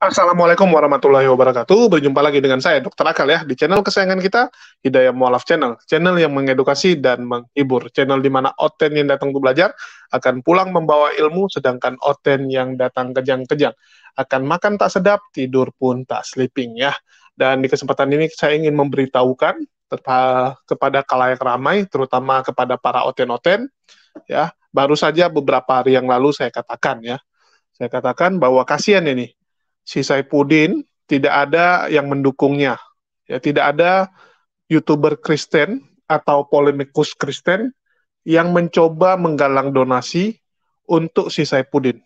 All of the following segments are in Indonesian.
Assalamualaikum warahmatullahi wabarakatuh. Berjumpa lagi dengan saya Dokter Akal ya di channel kesayangan kita Hidayah Mualaf Channel, channel yang mengedukasi dan menghibur, channel di mana Oten yang datang untuk belajar akan pulang membawa ilmu, sedangkan Oten yang datang kejang-kejang akan makan tak sedap, tidur pun tak sleeping ya. Dan di kesempatan ini saya ingin memberitahukan kepada kalayak ramai, terutama kepada para Oten-Oten ya. Baru saja beberapa hari yang lalu saya katakan ya, saya katakan bahwa kasihan ini si Saipudin tidak ada yang mendukungnya. Ya, tidak ada YouTuber Kristen atau polemikus Kristen yang mencoba menggalang donasi untuk si Saipudin.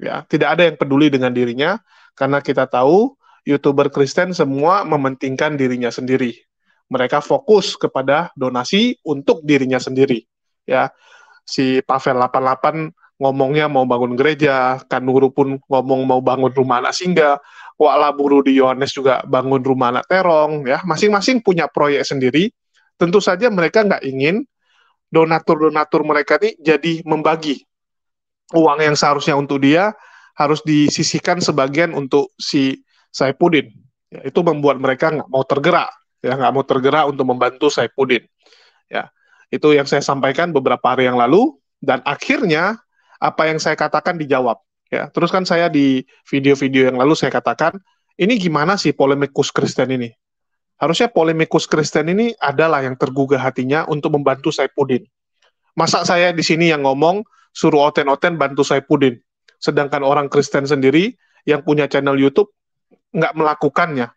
Ya, tidak ada yang peduli dengan dirinya karena kita tahu YouTuber Kristen semua mementingkan dirinya sendiri. Mereka fokus kepada donasi untuk dirinya sendiri. Ya, si Pavel 88 ngomongnya mau bangun gereja, kan Kanuru pun ngomong mau bangun rumah anak singgah, wala buru di Yohanes juga bangun rumah anak terong, ya masing-masing punya proyek sendiri. Tentu saja mereka nggak ingin donatur-donatur mereka ini jadi membagi uang yang seharusnya untuk dia harus disisihkan sebagian untuk si Saipudin. Ya, itu membuat mereka nggak mau tergerak, ya nggak mau tergerak untuk membantu Saipudin. Ya, itu yang saya sampaikan beberapa hari yang lalu dan akhirnya apa yang saya katakan dijawab ya terus kan saya di video-video yang lalu saya katakan ini gimana sih polemikus Kristen ini harusnya polemikus Kristen ini adalah yang tergugah hatinya untuk membantu Saipudin masa saya di sini yang ngomong suruh oten-oten bantu Saipudin sedangkan orang Kristen sendiri yang punya channel YouTube nggak melakukannya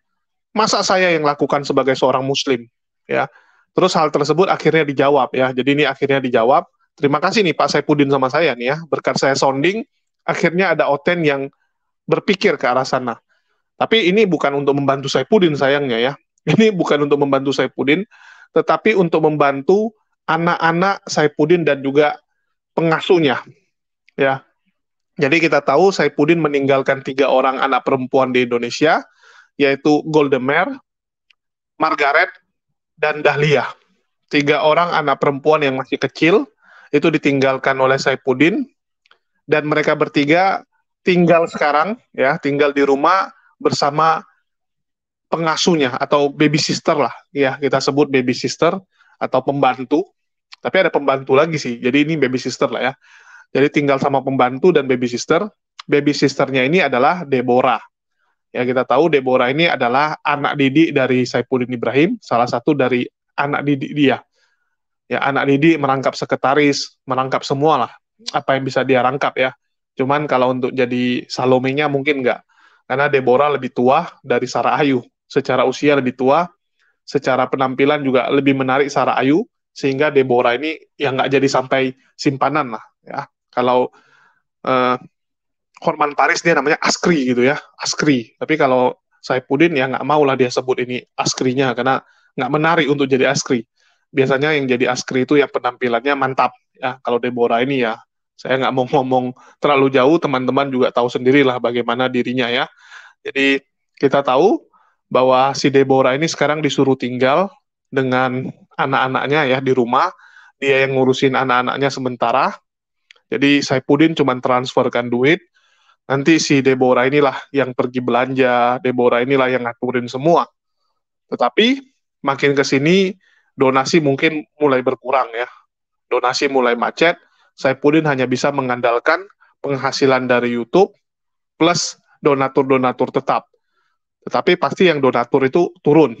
masa saya yang lakukan sebagai seorang Muslim ya terus hal tersebut akhirnya dijawab ya jadi ini akhirnya dijawab Terima kasih nih Pak Saipudin sama saya nih ya. Berkat saya sounding, akhirnya ada Oten yang berpikir ke arah sana. Tapi ini bukan untuk membantu Saipudin sayangnya ya. Ini bukan untuk membantu Saipudin, tetapi untuk membantu anak-anak Saipudin dan juga pengasuhnya. Ya. Jadi kita tahu Saipudin meninggalkan tiga orang anak perempuan di Indonesia, yaitu Goldemer, Margaret, dan Dahlia. Tiga orang anak perempuan yang masih kecil, itu ditinggalkan oleh Saipudin dan mereka bertiga tinggal sekarang ya, tinggal di rumah bersama pengasuhnya atau baby sister lah ya kita sebut baby sister atau pembantu tapi ada pembantu lagi sih jadi ini baby sister lah ya jadi tinggal sama pembantu dan baby sister baby sisternya ini adalah Deborah ya kita tahu Deborah ini adalah anak didik dari Saipudin Ibrahim salah satu dari anak didik dia ya anak didik merangkap sekretaris, merangkap semua lah apa yang bisa dia rangkap ya. Cuman kalau untuk jadi Salomenya mungkin enggak. Karena Deborah lebih tua dari Sarah Ayu. Secara usia lebih tua, secara penampilan juga lebih menarik Sarah Ayu, sehingga Deborah ini yang enggak jadi sampai simpanan lah. ya Kalau eh, Horman Paris dia namanya Askri gitu ya, Askri. Tapi kalau Saipudin ya nggak maulah dia sebut ini Askrinya, karena enggak menarik untuk jadi Askri biasanya yang jadi askri itu yang penampilannya mantap ya kalau Deborah ini ya saya nggak mau ngomong terlalu jauh teman-teman juga tahu sendirilah bagaimana dirinya ya jadi kita tahu bahwa si Deborah ini sekarang disuruh tinggal dengan anak-anaknya ya di rumah dia yang ngurusin anak-anaknya sementara jadi saya Saipudin cuma transferkan duit nanti si Deborah inilah yang pergi belanja Deborah inilah yang ngaturin semua tetapi makin ke sini donasi mungkin mulai berkurang ya. Donasi mulai macet, Saya Saipudin hanya bisa mengandalkan penghasilan dari YouTube plus donatur-donatur tetap. Tetapi pasti yang donatur itu turun.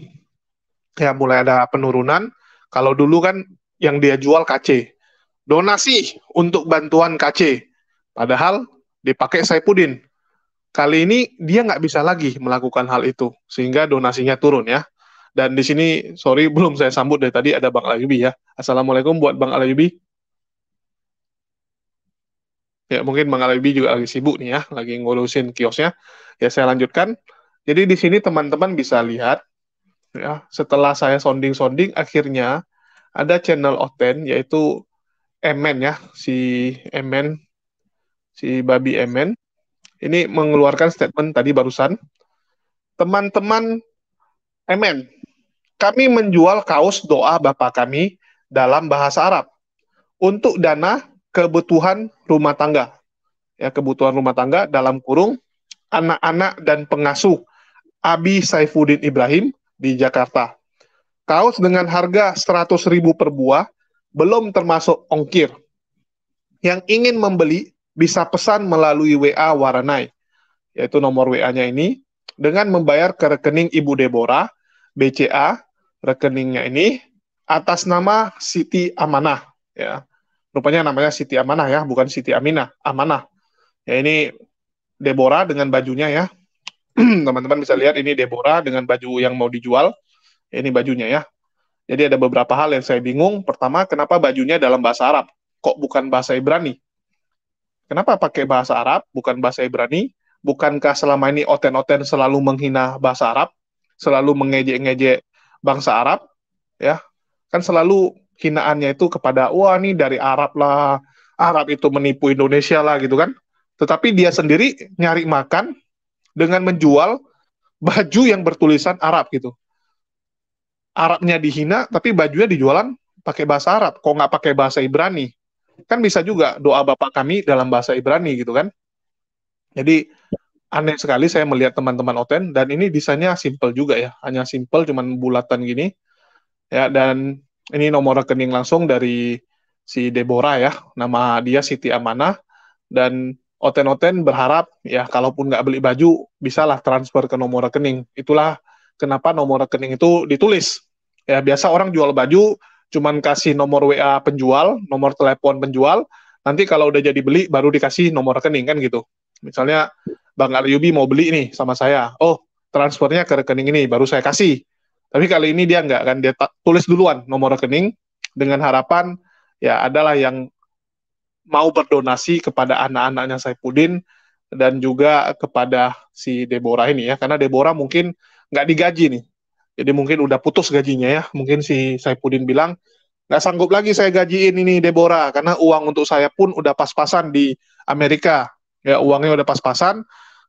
Ya mulai ada penurunan. Kalau dulu kan yang dia jual KC. Donasi untuk bantuan KC. Padahal dipakai Saya Saipudin. Kali ini dia nggak bisa lagi melakukan hal itu. Sehingga donasinya turun ya. Dan di sini, sorry, belum saya sambut deh tadi ada Bang Alayubi ya. Assalamualaikum buat Bang Alayubi. Ya, mungkin Bang Alayubi juga lagi sibuk nih ya, lagi ngurusin kiosnya. Ya, saya lanjutkan. Jadi di sini teman-teman bisa lihat, ya, setelah saya sounding-sounding, akhirnya ada channel Oten, yaitu MN ya, si MN, si Babi MN. Ini mengeluarkan statement tadi barusan. Teman-teman Amen. Kami menjual kaos doa Bapak kami dalam bahasa Arab untuk dana kebutuhan rumah tangga. Ya, kebutuhan rumah tangga dalam kurung anak-anak dan pengasuh Abi Saifuddin Ibrahim di Jakarta. Kaos dengan harga 100.000 per buah belum termasuk ongkir. Yang ingin membeli bisa pesan melalui WA Waranai, yaitu nomor WA-nya ini, dengan membayar ke rekening Ibu Deborah BCA rekeningnya ini atas nama Siti Amanah ya. Rupanya namanya Siti Amanah ya, bukan Siti Aminah, Amanah. Ya ini Deborah dengan bajunya ya. Teman-teman bisa lihat ini Deborah dengan baju yang mau dijual. Ya, ini bajunya ya. Jadi ada beberapa hal yang saya bingung. Pertama, kenapa bajunya dalam bahasa Arab? Kok bukan bahasa Ibrani? Kenapa pakai bahasa Arab, bukan bahasa Ibrani? Bukankah selama ini oten-oten selalu menghina bahasa Arab? selalu mengejek-ngejek bangsa Arab, ya kan selalu hinaannya itu kepada wah ini dari Arab lah, Arab itu menipu Indonesia lah gitu kan. Tetapi dia sendiri nyari makan dengan menjual baju yang bertulisan Arab gitu. Arabnya dihina, tapi bajunya dijualan pakai bahasa Arab. Kok nggak pakai bahasa Ibrani? Kan bisa juga doa Bapak kami dalam bahasa Ibrani gitu kan. Jadi aneh sekali saya melihat teman-teman Oten dan ini desainnya simple juga ya, hanya simple cuman bulatan gini. Ya dan ini nomor rekening langsung dari si Deborah ya, nama dia Siti Amanah dan Oten-Oten berharap ya kalaupun nggak beli baju bisalah transfer ke nomor rekening. Itulah kenapa nomor rekening itu ditulis. Ya biasa orang jual baju cuman kasih nomor WA penjual, nomor telepon penjual, nanti kalau udah jadi beli baru dikasih nomor rekening kan gitu. Misalnya Bang Aryubi mau beli nih sama saya. Oh, transfernya ke rekening ini baru saya kasih. Tapi kali ini dia nggak kan dia tulis duluan nomor rekening dengan harapan ya adalah yang mau berdonasi kepada anak-anaknya Saipudin dan juga kepada si Deborah ini ya karena Deborah mungkin nggak digaji nih jadi mungkin udah putus gajinya ya mungkin si Saipudin bilang nggak sanggup lagi saya gajiin ini Deborah karena uang untuk saya pun udah pas-pasan di Amerika ya uangnya udah pas-pasan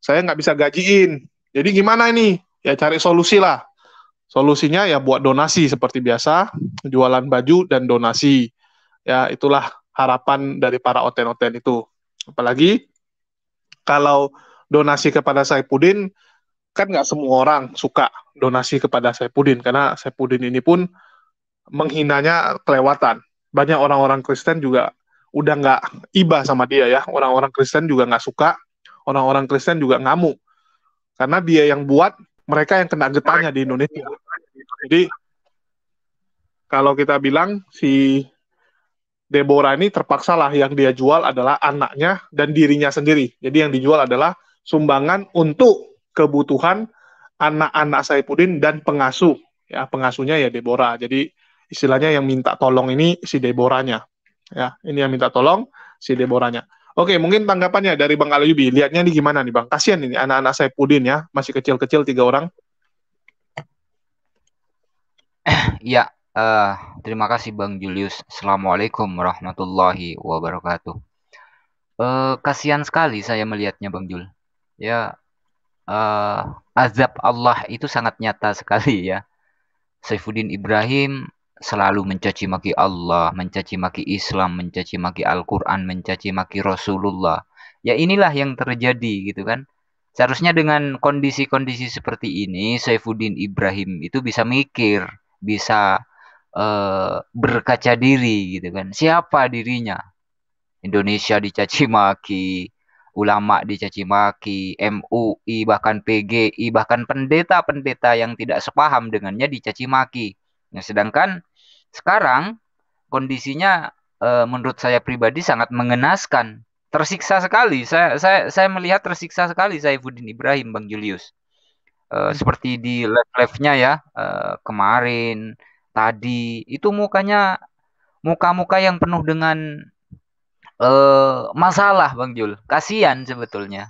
saya nggak bisa gajiin. Jadi gimana ini? Ya cari solusi lah. Solusinya ya buat donasi seperti biasa, jualan baju dan donasi. Ya itulah harapan dari para oten-oten itu. Apalagi kalau donasi kepada saya Saipudin, kan nggak semua orang suka donasi kepada saya Saipudin, karena Saipudin ini pun menghinanya kelewatan. Banyak orang-orang Kristen juga udah nggak iba sama dia ya. Orang-orang Kristen juga nggak suka orang-orang Kristen juga ngamuk karena dia yang buat mereka yang kena getahnya di Indonesia jadi kalau kita bilang si Deborah ini terpaksa lah yang dia jual adalah anaknya dan dirinya sendiri. Jadi yang dijual adalah sumbangan untuk kebutuhan anak-anak Saipudin dan pengasuh. Ya, pengasuhnya ya Deborah. Jadi istilahnya yang minta tolong ini si Deborahnya. Ya, ini yang minta tolong si Deborahnya. Oke, mungkin tanggapannya dari Bang Alayubi. Lihatnya ini gimana nih Bang? Kasian ini anak-anak saya Pudin ya, masih kecil-kecil tiga orang. Ya, uh, terima kasih Bang Julius. Assalamualaikum warahmatullahi wabarakatuh. Uh, eh, kasihan sekali saya melihatnya Bang Jul. Ya, uh, azab Allah itu sangat nyata sekali ya. Saifuddin Ibrahim selalu mencaci maki Allah, mencaci maki Islam, mencaci maki Al-Qur'an, mencaci maki Rasulullah. Ya inilah yang terjadi gitu kan. Seharusnya dengan kondisi-kondisi seperti ini Saifuddin Ibrahim itu bisa mikir, bisa uh, berkaca diri gitu kan. Siapa dirinya? Indonesia dicaci maki, ulama dicaci maki, MUI bahkan PGI bahkan pendeta-pendeta yang tidak sepaham dengannya dicaci maki. Nah, sedangkan sekarang kondisinya e, menurut saya pribadi sangat mengenaskan, tersiksa sekali. Saya saya saya melihat tersiksa sekali Saifuddin Ibrahim, Bang Julius. E, seperti di live-live-nya ya e, kemarin, tadi itu mukanya muka-muka yang penuh dengan e, masalah Bang Jul. Kasihan sebetulnya.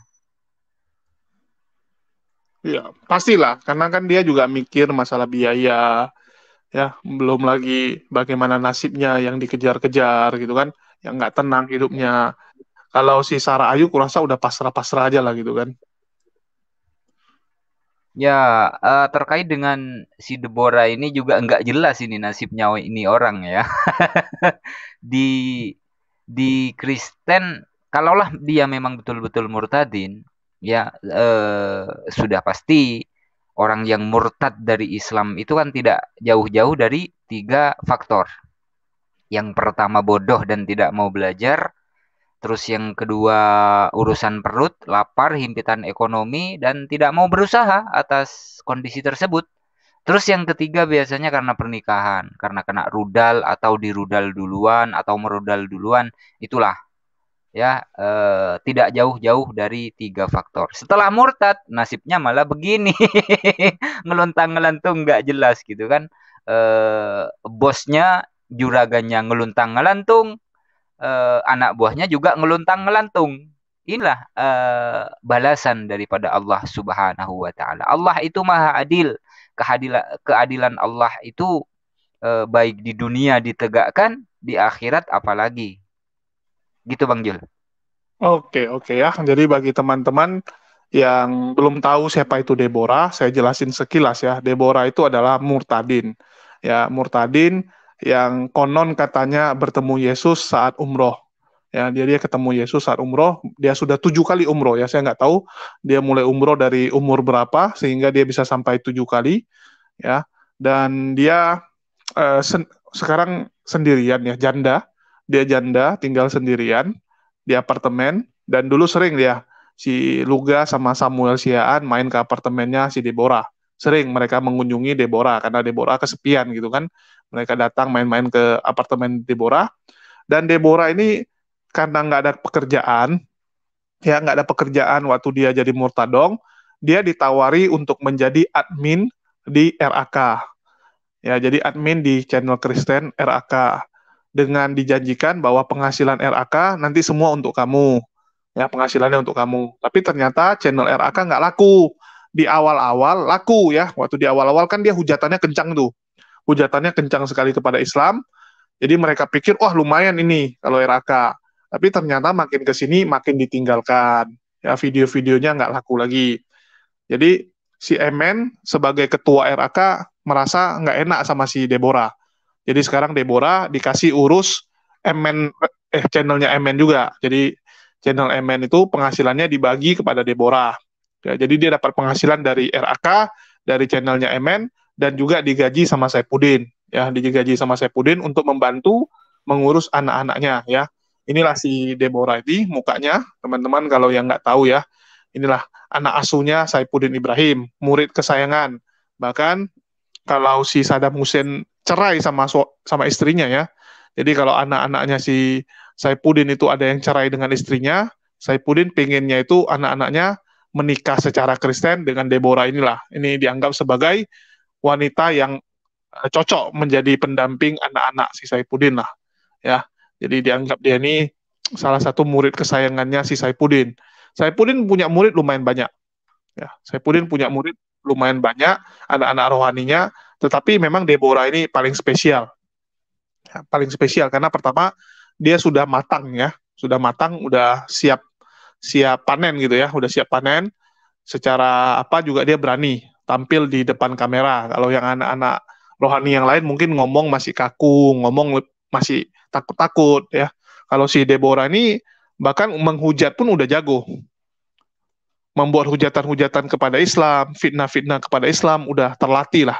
Ya, pastilah karena kan dia juga mikir masalah biaya, ya belum lagi bagaimana nasibnya yang dikejar-kejar gitu kan yang nggak tenang hidupnya kalau si Sarah Ayu kurasa udah pasrah-pasrah aja lah gitu kan ya uh, terkait dengan si Deborah ini juga nggak jelas ini nasibnya ini orang ya di di Kristen kalaulah dia memang betul-betul murtadin ya uh, sudah pasti orang yang murtad dari Islam itu kan tidak jauh-jauh dari tiga faktor. Yang pertama bodoh dan tidak mau belajar, terus yang kedua urusan perut, lapar, himpitan ekonomi dan tidak mau berusaha atas kondisi tersebut. Terus yang ketiga biasanya karena pernikahan, karena kena rudal atau dirudal duluan atau merudal duluan, itulah ya e, tidak jauh-jauh dari tiga faktor. Setelah murtad nasibnya malah begini ngelontang ngelantung nggak jelas gitu kan e, bosnya juragannya ngelontang ngelantung e, eh, anak buahnya juga ngelontang ngelantung inilah e, balasan daripada Allah Subhanahu wa taala. Allah itu maha adil. Kehadila, keadilan Allah itu e, baik di dunia ditegakkan, di akhirat apalagi Gitu Bang Jul. Oke, oke ya. Jadi bagi teman-teman yang belum tahu siapa itu Deborah, saya jelasin sekilas ya. Deborah itu adalah murtadin. Ya, murtadin yang konon katanya bertemu Yesus saat umroh. Ya, dia dia ketemu Yesus saat umroh. Dia sudah tujuh kali umroh ya. Saya nggak tahu dia mulai umroh dari umur berapa sehingga dia bisa sampai tujuh kali. Ya, dan dia eh, sen sekarang sendirian ya, janda dia janda tinggal sendirian di apartemen dan dulu sering dia si Luga sama Samuel Siaan main ke apartemennya si Deborah sering mereka mengunjungi Deborah karena Deborah kesepian gitu kan mereka datang main-main ke apartemen Deborah dan Deborah ini karena nggak ada pekerjaan ya nggak ada pekerjaan waktu dia jadi murtadong dia ditawari untuk menjadi admin di RAK ya jadi admin di channel Kristen RAK dengan dijanjikan bahwa penghasilan RAK nanti semua untuk kamu. Ya, penghasilannya untuk kamu. Tapi ternyata channel RAK nggak laku. Di awal-awal laku ya. Waktu di awal-awal kan dia hujatannya kencang tuh. Hujatannya kencang sekali kepada Islam. Jadi mereka pikir, wah oh, lumayan ini kalau RAK. Tapi ternyata makin ke sini makin ditinggalkan. Ya, video-videonya nggak laku lagi. Jadi si Emen sebagai ketua RAK merasa nggak enak sama si Deborah jadi sekarang Deborah dikasih urus MN eh channelnya MN juga. Jadi channel MN itu penghasilannya dibagi kepada Deborah. Ya, jadi dia dapat penghasilan dari RAK, dari channelnya MN, dan juga digaji sama Saipudin. Ya, digaji sama Saipudin untuk membantu mengurus anak-anaknya. Ya, inilah si Deborah ini mukanya, teman-teman kalau yang nggak tahu ya, inilah anak asuhnya Saipudin Ibrahim, murid kesayangan. Bahkan kalau si Saddam Hussein cerai sama sama istrinya ya. Jadi kalau anak-anaknya si Saipudin itu ada yang cerai dengan istrinya, Saipudin pinginnya itu anak-anaknya menikah secara Kristen dengan Deborah inilah. Ini dianggap sebagai wanita yang eh, cocok menjadi pendamping anak-anak si Saipudin lah. Ya. Jadi dianggap dia ini salah satu murid kesayangannya si Saipudin. Saipudin punya murid lumayan banyak. Ya, Saipudin punya murid lumayan banyak, anak-anak rohaninya tetapi memang Deborah ini paling spesial. Ya, paling spesial karena pertama dia sudah matang ya, sudah matang, udah siap siap panen gitu ya, udah siap panen. Secara apa juga dia berani tampil di depan kamera. Kalau yang anak-anak rohani yang lain mungkin ngomong masih kaku, ngomong masih takut-takut ya. Kalau si Deborah ini bahkan menghujat pun udah jago. Membuat hujatan-hujatan kepada Islam, fitnah-fitnah kepada Islam udah terlatih lah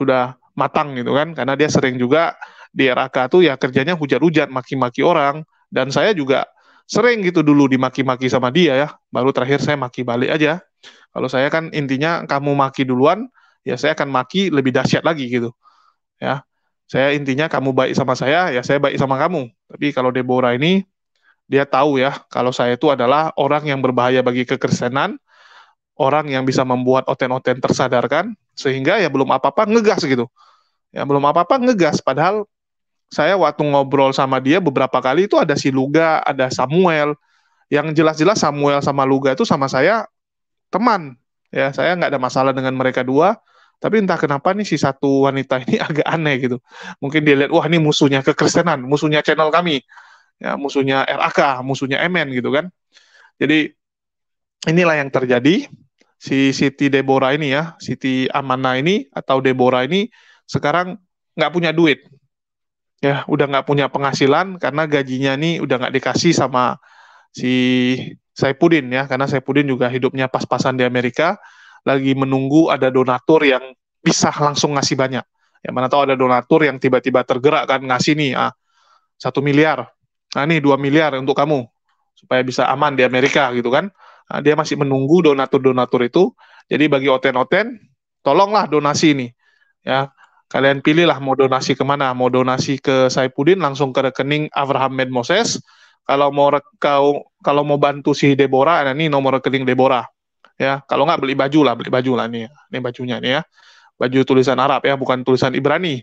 sudah matang gitu kan karena dia sering juga di RAK tuh ya kerjanya hujan-hujan maki-maki orang dan saya juga sering gitu dulu dimaki-maki sama dia ya baru terakhir saya maki balik aja kalau saya kan intinya kamu maki duluan ya saya akan maki lebih dahsyat lagi gitu ya saya intinya kamu baik sama saya ya saya baik sama kamu tapi kalau Deborah ini dia tahu ya kalau saya itu adalah orang yang berbahaya bagi kekristenan orang yang bisa membuat oten-oten tersadarkan sehingga ya belum apa-apa ngegas gitu ya belum apa-apa ngegas padahal saya waktu ngobrol sama dia beberapa kali itu ada si Luga ada Samuel yang jelas-jelas Samuel sama Luga itu sama saya teman ya saya nggak ada masalah dengan mereka dua tapi entah kenapa nih si satu wanita ini agak aneh gitu mungkin dia lihat wah ini musuhnya kekristenan musuhnya channel kami ya musuhnya RAK musuhnya MN gitu kan jadi inilah yang terjadi si Siti Deborah ini ya, Siti Amana ini atau Deborah ini sekarang nggak punya duit. Ya, udah nggak punya penghasilan karena gajinya nih udah nggak dikasih sama si Saipudin ya, karena Saipudin juga hidupnya pas-pasan di Amerika, lagi menunggu ada donatur yang bisa langsung ngasih banyak. Ya mana tahu ada donatur yang tiba-tiba tergerak kan ngasih nih ah, satu miliar, nah ini dua miliar untuk kamu supaya bisa aman di Amerika gitu kan. Nah, dia masih menunggu donatur-donatur itu. Jadi bagi oten-oten, tolonglah donasi ini. Ya, kalian pilihlah mau donasi kemana. Mau donasi ke Saipudin langsung ke rekening Abraham Med Moses. Kalau mau kau kalau mau bantu si Deborah, nah ini nomor rekening Deborah. Ya, kalau nggak beli baju lah, beli baju lah nih. Ini bajunya nih ya. Baju tulisan Arab ya, bukan tulisan Ibrani.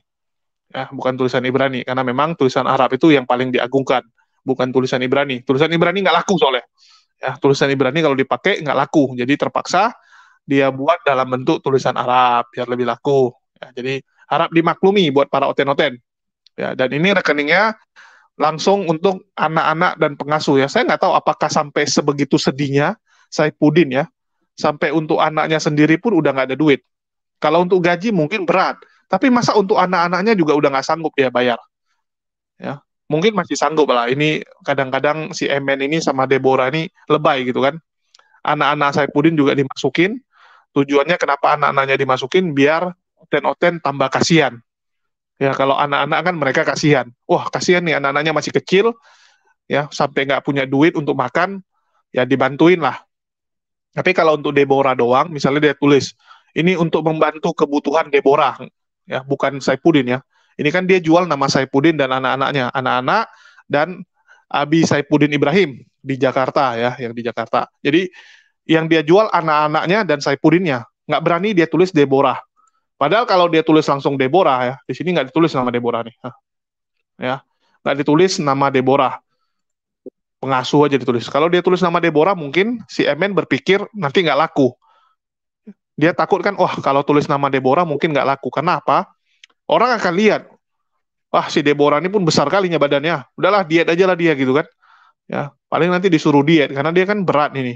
Ya, bukan tulisan Ibrani karena memang tulisan Arab itu yang paling diagungkan, bukan tulisan Ibrani. Tulisan Ibrani nggak laku soalnya. Ya, tulisan Ibrani kalau dipakai nggak laku, jadi terpaksa dia buat dalam bentuk tulisan Arab biar lebih laku. Ya, jadi harap dimaklumi buat para oten-oten. Ya, dan ini rekeningnya langsung untuk anak-anak dan pengasuh ya. Saya nggak tahu apakah sampai sebegitu sedihnya saya puding ya, sampai untuk anaknya sendiri pun udah nggak ada duit. Kalau untuk gaji mungkin berat, tapi masa untuk anak-anaknya juga udah nggak sanggup ya bayar. Ya, mungkin masih sanggup lah. Ini kadang-kadang si Emen ini sama Deborah ini lebay gitu kan. Anak-anak Saipudin juga dimasukin. Tujuannya kenapa anak-anaknya dimasukin biar oten-oten tambah kasihan. Ya kalau anak-anak kan mereka kasihan. Wah kasihan nih anak-anaknya masih kecil, ya sampai nggak punya duit untuk makan, ya dibantuin lah. Tapi kalau untuk Deborah doang, misalnya dia tulis, ini untuk membantu kebutuhan Deborah, ya bukan Saipudin ya ini kan dia jual nama Saipudin dan anak-anaknya, anak-anak dan Abi Saipudin Ibrahim di Jakarta ya, yang di Jakarta. Jadi yang dia jual anak-anaknya dan Saipudinnya. Nggak berani dia tulis Deborah. Padahal kalau dia tulis langsung Deborah ya, di sini nggak ditulis nama Deborah nih. Hah. Ya, nggak ditulis nama Deborah. Pengasuh aja ditulis. Kalau dia tulis nama Deborah, mungkin si Emen berpikir nanti nggak laku. Dia takut kan, wah oh, kalau tulis nama Deborah mungkin nggak laku. Kenapa? orang akan lihat, wah si Deborah ini pun besar kalinya badannya, udahlah diet aja lah dia gitu kan. Ya, paling nanti disuruh diet karena dia kan berat ini.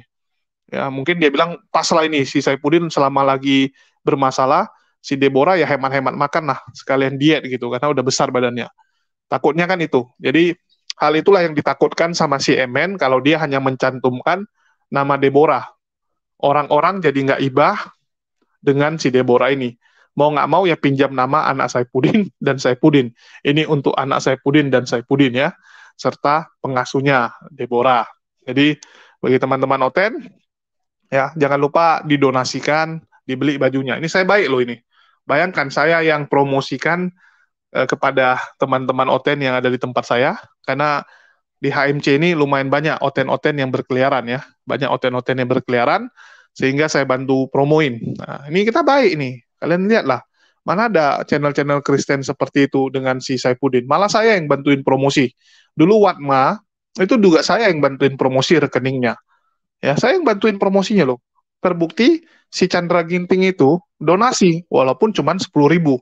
Ya, mungkin dia bilang pas lah ini si Saipudin selama lagi bermasalah, si Deborah ya hemat-hemat makan lah sekalian diet gitu karena udah besar badannya. Takutnya kan itu. Jadi hal itulah yang ditakutkan sama si Emen kalau dia hanya mencantumkan nama Deborah. Orang-orang jadi nggak ibah dengan si Deborah ini mau nggak mau ya pinjam nama anak saya Pudin dan saya Pudin. Ini untuk anak saya Pudin dan saya Pudin ya, serta pengasuhnya Deborah. Jadi bagi teman-teman Oten, ya jangan lupa didonasikan, dibeli bajunya. Ini saya baik loh ini. Bayangkan saya yang promosikan eh, kepada teman-teman Oten yang ada di tempat saya, karena di HMC ini lumayan banyak oten-oten yang berkeliaran ya, banyak oten-oten yang berkeliaran, sehingga saya bantu promoin. Nah, ini kita baik nih, Kalian lihatlah, mana ada channel-channel Kristen seperti itu dengan si Saipudin. Malah saya yang bantuin promosi. Dulu Watma, itu juga saya yang bantuin promosi rekeningnya. Ya, saya yang bantuin promosinya loh. Terbukti si Chandra Ginting itu donasi, walaupun cuma sepuluh ribu.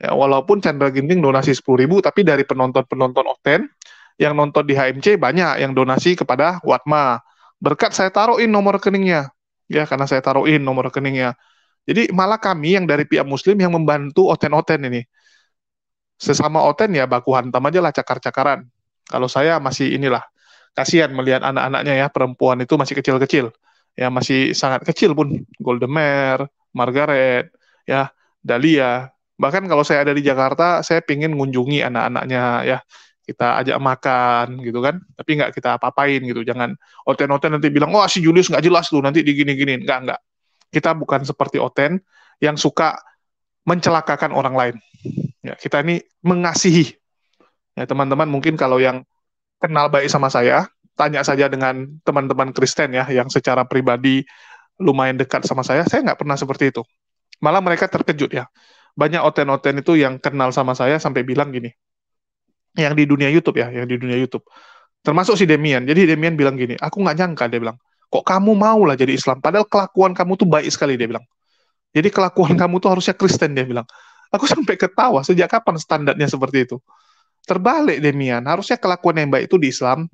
Ya, walaupun Chandra Ginting donasi sepuluh ribu, tapi dari penonton-penonton Oten yang nonton di HMC banyak yang donasi kepada Watma. Berkat saya taruhin nomor rekeningnya. Ya, karena saya taruhin nomor rekeningnya. Jadi malah kami yang dari pihak muslim yang membantu oten-oten ini. Sesama oten ya baku hantam aja lah cakar-cakaran. Kalau saya masih inilah, kasihan melihat anak-anaknya ya perempuan itu masih kecil-kecil. Ya masih sangat kecil pun. Golden Margaret, ya Dalia. Bahkan kalau saya ada di Jakarta, saya pingin ngunjungi anak-anaknya ya kita ajak makan gitu kan tapi nggak kita apa-apain gitu jangan oten-oten nanti bilang wah oh, si Julius nggak jelas tuh nanti digini-giniin nggak nggak kita bukan seperti Oten yang suka mencelakakan orang lain. Ya, kita ini mengasihi. Ya, teman-teman mungkin kalau yang kenal baik sama saya, tanya saja dengan teman-teman Kristen ya, yang secara pribadi lumayan dekat sama saya, saya nggak pernah seperti itu. Malah mereka terkejut ya. Banyak oten-oten itu yang kenal sama saya sampai bilang gini, yang di dunia YouTube ya, yang di dunia YouTube. Termasuk si Demian. Jadi Demian bilang gini, aku nggak nyangka dia bilang, kok kamu mau lah jadi Islam padahal kelakuan kamu tuh baik sekali dia bilang jadi kelakuan kamu tuh harusnya Kristen dia bilang aku sampai ketawa sejak kapan standarnya seperti itu terbalik Demian harusnya kelakuan yang baik itu di Islam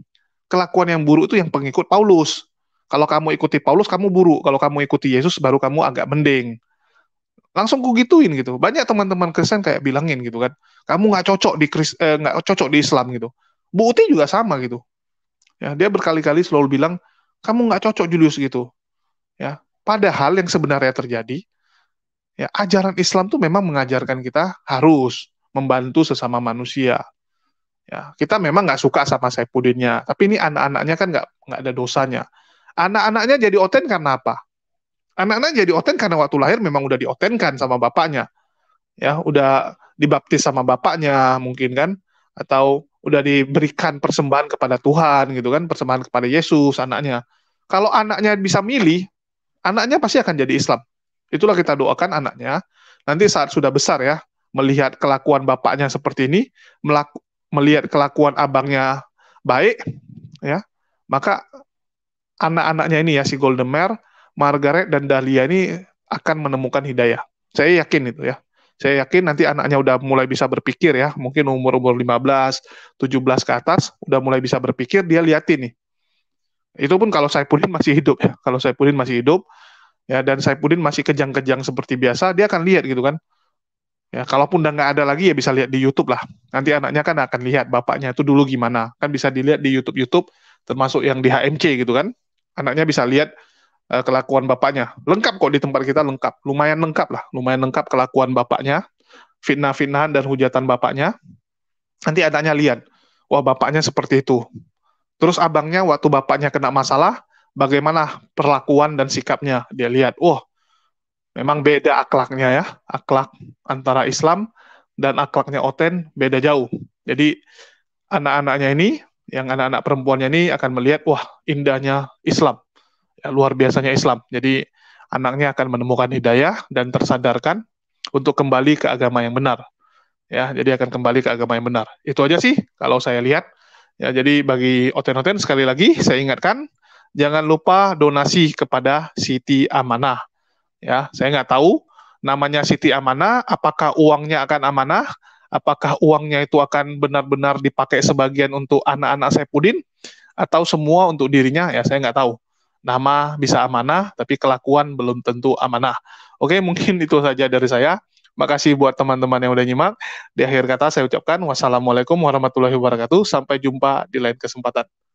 kelakuan yang buruk itu yang pengikut Paulus kalau kamu ikuti Paulus kamu buruk kalau kamu ikuti Yesus baru kamu agak mending langsung ku gituin gitu banyak teman-teman Kristen kayak bilangin gitu kan kamu nggak cocok di Kris eh, nggak eh, cocok di Islam gitu Bu Uti juga sama gitu ya dia berkali-kali selalu bilang kamu nggak cocok Julius gitu ya padahal yang sebenarnya terjadi ya ajaran Islam tuh memang mengajarkan kita harus membantu sesama manusia ya kita memang nggak suka sama Saipudinnya tapi ini anak-anaknya kan nggak nggak ada dosanya anak-anaknya jadi oten karena apa anak-anak jadi oten karena waktu lahir memang udah diotenkan sama bapaknya ya udah dibaptis sama bapaknya mungkin kan atau udah diberikan persembahan kepada Tuhan gitu kan, persembahan kepada Yesus anaknya. Kalau anaknya bisa milih, anaknya pasti akan jadi Islam. Itulah kita doakan anaknya. Nanti saat sudah besar ya, melihat kelakuan bapaknya seperti ini, melaku, melihat kelakuan abangnya baik, ya, maka anak-anaknya ini ya si Goldemer Margaret dan Dahlia ini akan menemukan hidayah. Saya yakin itu ya. Saya yakin nanti anaknya udah mulai bisa berpikir ya, mungkin umur-umur 15, 17 ke atas udah mulai bisa berpikir, dia lihat ini. Itu pun kalau saya pudin masih hidup ya. Kalau saya pudin masih hidup ya dan saya pudin masih kejang-kejang seperti biasa, dia akan lihat gitu kan. Ya, kalaupun udah nggak ada lagi ya bisa lihat di YouTube lah. Nanti anaknya kan akan lihat bapaknya itu dulu gimana. Kan bisa dilihat di YouTube-YouTube termasuk yang di HMC gitu kan. Anaknya bisa lihat uh, kelakuan bapaknya. Lengkap kok di tempat kita lengkap, lumayan lengkap lah, lumayan lengkap kelakuan bapaknya, fitnah-fitnahan dan hujatan bapaknya. Nanti adanya lihat, wah bapaknya seperti itu. Terus abangnya waktu bapaknya kena masalah, bagaimana perlakuan dan sikapnya dia lihat. Wah, memang beda akhlaknya ya, akhlak antara Islam dan akhlaknya Oten beda jauh. Jadi anak-anaknya ini, yang anak-anak perempuannya ini akan melihat, wah indahnya Islam Ya, luar biasanya Islam. Jadi anaknya akan menemukan hidayah dan tersadarkan untuk kembali ke agama yang benar. Ya, jadi akan kembali ke agama yang benar. Itu aja sih kalau saya lihat. Ya, jadi bagi oten-oten sekali lagi saya ingatkan jangan lupa donasi kepada Siti Amanah. Ya, saya nggak tahu namanya Siti Amanah, apakah uangnya akan amanah? Apakah uangnya itu akan benar-benar dipakai sebagian untuk anak-anak saya Pudin atau semua untuk dirinya? Ya, saya nggak tahu. Nama bisa amanah, tapi kelakuan belum tentu amanah. Oke, mungkin itu saja dari saya. Makasih buat teman-teman yang udah nyimak. Di akhir kata saya ucapkan wassalamualaikum warahmatullahi wabarakatuh. Sampai jumpa di lain kesempatan.